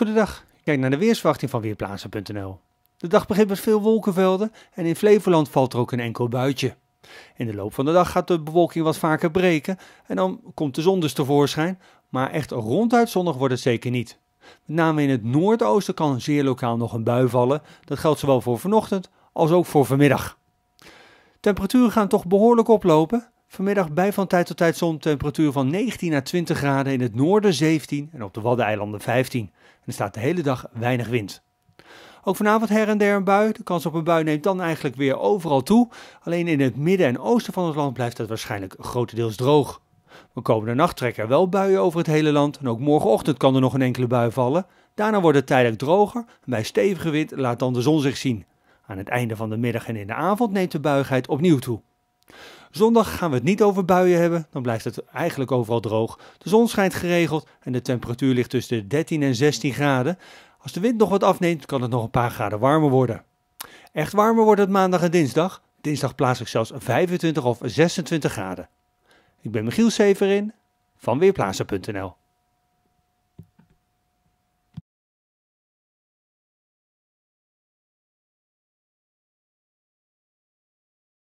Goedendag, kijk naar de weersverwachting van Weerplaatsen.nl. De dag begint met veel wolkenvelden en in Flevoland valt er ook een enkel buitje. In de loop van de dag gaat de bewolking wat vaker breken en dan komt de zon dus tevoorschijn, maar echt ronduit zonnig wordt het zeker niet. Met name in het noordoosten kan zeer lokaal nog een bui vallen, dat geldt zowel voor vanochtend als ook voor vanmiddag. Temperaturen gaan toch behoorlijk oplopen Vanmiddag bij van tijd tot tijd zon, temperatuur van 19 à 20 graden in het noorden 17 en op de Waddeneilanden 15. En er staat de hele dag weinig wind. Ook vanavond her en der een bui. De kans op een bui neemt dan eigenlijk weer overal toe. Alleen in het midden en oosten van het land blijft het waarschijnlijk grotendeels droog. De komende nacht trekken er wel buien over het hele land en ook morgenochtend kan er nog een enkele bui vallen. Daarna wordt het tijdelijk droger en bij stevige wind laat dan de zon zich zien. Aan het einde van de middag en in de avond neemt de buigheid opnieuw toe. Zondag gaan we het niet over buien hebben, dan blijft het eigenlijk overal droog. De zon schijnt geregeld en de temperatuur ligt tussen de 13 en 16 graden. Als de wind nog wat afneemt, kan het nog een paar graden warmer worden. Echt warmer wordt het maandag en dinsdag. Dinsdag plaats ik zelfs 25 of 26 graden. Ik ben Michiel Severin van Weerplaatsen.nl